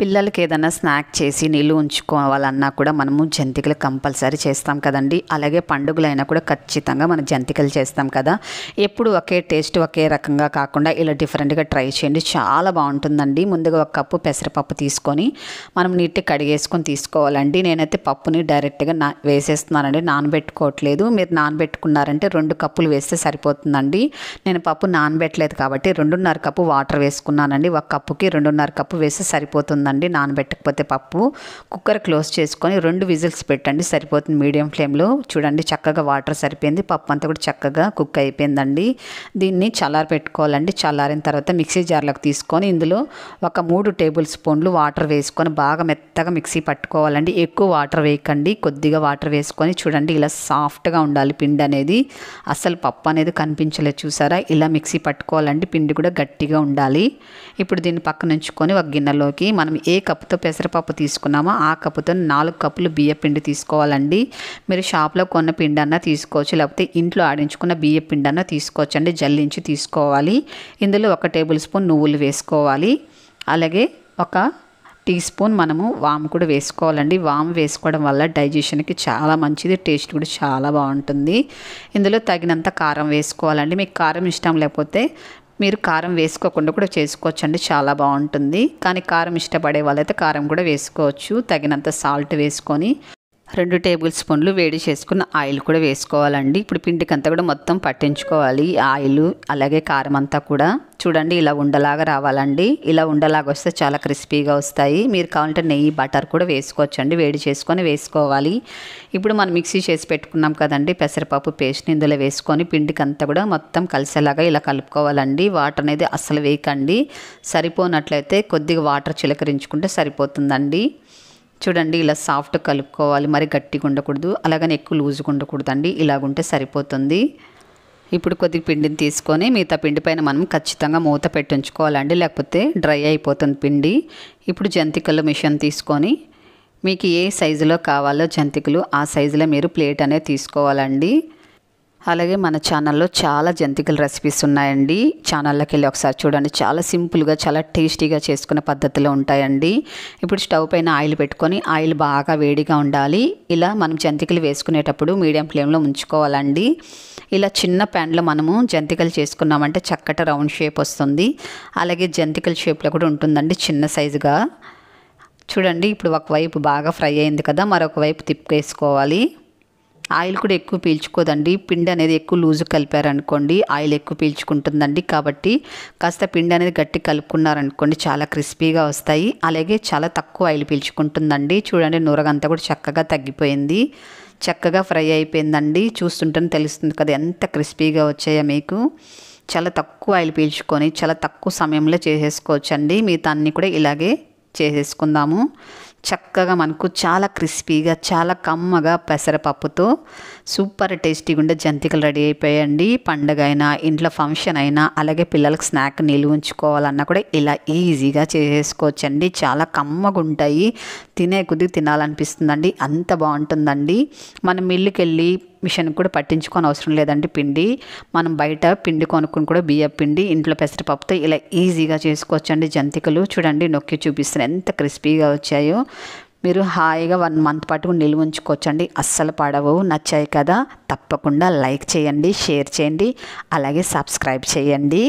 పిల్లలకి ఏదైనా స్నాక్ చేసి నీళ్ళు ఉంచుకోవాలన్నా కూడా మనము జంతికలు కంపల్సరీ చేస్తాం కదండి అలాగే పండుగలైనా కూడా ఖచ్చితంగా మనం జంతికలు చేస్తాం కదా ఎప్పుడు ఒకే టేస్ట్ ఒకే రకంగా కాకుండా ఇలా డిఫరెంట్గా ట్రై చేయండి చాలా బాగుంటుందండి ముందుగా ఒక కప్పు పెసరపప్పు తీసుకొని మనం నీట్గా కడిగేసుకొని తీసుకోవాలండి నేనైతే పప్పుని డైరెక్ట్గా నా వేసేస్తున్నానండి నానబెట్టుకోవట్లేదు మీరు నానబెట్టుకున్నారంటే రెండు కప్పులు వేస్తే సరిపోతుందండి నేను పప్పు నానబెట్టలేదు కాబట్టి రెండున్నర కప్పు వాటర్ వేసుకున్నానండి ఒక కప్పుకి రెండున్నర కప్పు వేస్తే సరిపోతుంది అయిపోతుందండి నానబెట్టకపోతే పప్పు కుక్కర్ క్లోజ్ చేసుకొని రెండు విజిల్స్ పెట్టండి సరిపోతుంది మీడియం ఫ్లేమ్లో చూడండి చక్కగా వాటర్ సరిపోయింది పప్పు అంతా కూడా చక్కగా కుక్ అయిపోయిందండి దీన్ని చల్లారి పెట్టుకోవాలండి చల్లారిన తర్వాత మిక్సీ జార్లోకి తీసుకొని ఇందులో ఒక మూడు టేబుల్ స్పూన్లు వాటర్ వేసుకొని బాగా మెత్తగా మిక్సీ పట్టుకోవాలండి ఎక్కువ వాటర్ వేయకండి కొద్దిగా వాటర్ వేసుకొని చూడండి ఇలా సాఫ్ట్గా ఉండాలి పిండి అనేది అసలు పప్పు అనేది కనిపించలేదు చూసారా ఇలా మిక్సీ పట్టుకోవాలండి పిండి కూడా గట్టిగా ఉండాలి ఇప్పుడు దీన్ని పక్కనుంచుకొని ఒక గిన్నెలోకి మనం ఏ కప్పుతో పెసరపప్పు తీసుకున్నామో ఆ కప్పుతో నాలుగు కప్పులు బియ్య పిండి తీసుకోవాలండి మీరు షాప్లో కొన్న పిండి అన్న తీసుకోవచ్చు లేకపోతే ఇంట్లో ఆడించుకున్న బియ్య పిండి అన్న తీసుకోవచ్చు అండి జల్లించి తీసుకోవాలి ఇందులో ఒక టేబుల్ స్పూన్ నువ్వులు వేసుకోవాలి అలాగే ఒక టీ స్పూన్ మనము వాము కూడా వేసుకోవాలండి వాము వేసుకోవడం వల్ల డైజెషన్కి చాలా మంచిది టేస్ట్ కూడా చాలా బాగుంటుంది ఇందులో తగినంత కారం వేసుకోవాలండి మీకు కారం ఇష్టం లేకపోతే మీరు కారం వేసుకోకుండా కూడా చేసుకోవచ్చు అండి చాలా బాగుంటుంది కానీ కారం ఇష్టపడే వాళ్ళైతే కారం కూడా వేసుకోవచ్చు తగినంత సాల్ట్ వేసుకొని రెండు టేబుల్ స్పూన్లు వేడి చేసుకున్న ఆయిల్ కూడా వేసుకోవాలండి ఇప్పుడు పిండికంతా కూడా మొత్తం పట్టించుకోవాలి ఆయిల్ అలాగే కారం అంతా కూడా చూడండి ఇలా ఉండలాగా రావాలండి ఇలా ఉండలాగా వస్తే చాలా క్రిస్పీగా వస్తాయి మీరు కావాలంటే నెయ్యి బటర్ కూడా వేసుకోవచ్చండి వేడి చేసుకొని వేసుకోవాలి ఇప్పుడు మనం మిక్సీ చేసి పెట్టుకున్నాం కదండి పెసరపప్పు పేస్ట్ని ఇందులో వేసుకొని పిండికి అంతా కూడా మొత్తం కలిసేలాగా ఇలా కలుపుకోవాలండి వాటర్ అనేది అస్సలు వేయకండి సరిపోనట్లయితే కొద్దిగా వాటర్ చిలకరించుకుంటే సరిపోతుందండి చూడండి ఇలా సాఫ్ట్ కలుపుకోవాలి మరి గట్టిగా ఉండకూడదు అలాగని ఎక్కువ లూజ్గా ఉండకూడదు అండి ఇలాగుంటే సరిపోతుంది ఇప్పుడు కొద్దిగా పిండిని తీసుకొని మిగతా పిండి పైన మనం ఖచ్చితంగా మూత పెట్టి ఉంచుకోవాలండి లేకపోతే డ్రై అయిపోతుంది పిండి ఇప్పుడు జంతికల్లో మిషన్ తీసుకొని మీకు ఏ సైజులో కావాలో జంతికలు ఆ సైజులో మీరు ప్లేట్ అనేది తీసుకోవాలండి అలాగే మన ఛానల్లో చాలా జంతికల రెసిపీస్ ఉన్నాయండి ఛానల్లోకి వెళ్ళి ఒకసారి చూడండి చాలా సింపుల్గా చాలా టేస్టీగా చేసుకునే పద్ధతిలో ఉంటాయండి ఇప్పుడు స్టవ్ పైన ఆయిల్ పెట్టుకొని ఆయిల్ బాగా వేడిగా ఉండాలి ఇలా మనం జంతికలు వేసుకునేటప్పుడు మీడియం ఫ్లేమ్లో ఉంచుకోవాలండి ఇలా చిన్న ప్యాన్లో మనము జంతికలు చేసుకున్నామంటే చక్కటి రౌండ్ షేప్ వస్తుంది అలాగే జంతికల షేప్లో కూడా ఉంటుందండి చిన్న సైజుగా చూడండి ఇప్పుడు ఒకవైపు బాగా ఫ్రై అయింది కదా మరొక వైపు తిప్పేసుకోవాలి ఆయిల్ కూడా ఎక్కువ పీల్చుకోదండి పిండి అనేది ఎక్కువ లూజు కలిపారనుకోండి ఆయిల్ ఎక్కువ పీల్చుకుంటుందండి కాబట్టి కాస్త పిండి అనేది గట్టి కలుపుకున్నారనుకోండి చాలా క్రిస్పీగా వస్తాయి అలాగే చాలా తక్కువ ఆయిల్ పీల్చుకుంటుందండి చూడండి నూరగంతా కూడా చక్కగా తగ్గిపోయింది చక్కగా ఫ్రై అయిపోయిందండి చూస్తుంటేనే తెలుస్తుంది కదా ఎంత క్రిస్పీగా వచ్చాయో మీకు చాలా తక్కువ ఆయిల్ పీల్చుకొని చాలా తక్కువ సమయంలో చేసేసుకోవచ్చండి మిగతా అన్నీ కూడా ఇలాగే చేసేసుకుందాము చక్కగా మనకు చాలా క్రిస్పీగా చాలా కమ్మగా పెసరపప్పుతో సూపర్ టేస్టీగా ఉండే జంతికలు రెడీ అయిపోయాయండి పండగ అయినా ఇంట్లో ఫంక్షన్ అయినా అలాగే పిల్లలకు స్నాక్ నిలువ ఉంచుకోవాలన్నా కూడా ఇలా ఈజీగా చేసేసుకోవచ్చండి చాలా కమ్మగా ఉంటాయి తినే కొద్దిగా తినాలనిపిస్తుందండి అంత బాగుంటుందండి మనం మిల్లుకెళ్ళి మిషన్ కూడా పట్టించుకొని అవసరం లేదండి పిండి మనం బయట పిండి కొనుక్కుని కూడా బియ్య పిండి ఇంట్లో పెసరపప్పుతో ఇలా ఈజీగా చేసుకోవచ్చండి జంతికలు చూడండి నొక్కి చూపిస్తున్న ఎంత క్రిస్పీగా వచ్చాయో మీరు హాయిగా వన్ మంత్ పాటు నిల్వ ఉంచుకోవచ్చండి అస్సలు పడవు నచ్చాయి కదా తప్పకుండా లైక్ చేయండి షేర్ చేయండి అలాగే సబ్స్క్రైబ్ చేయండి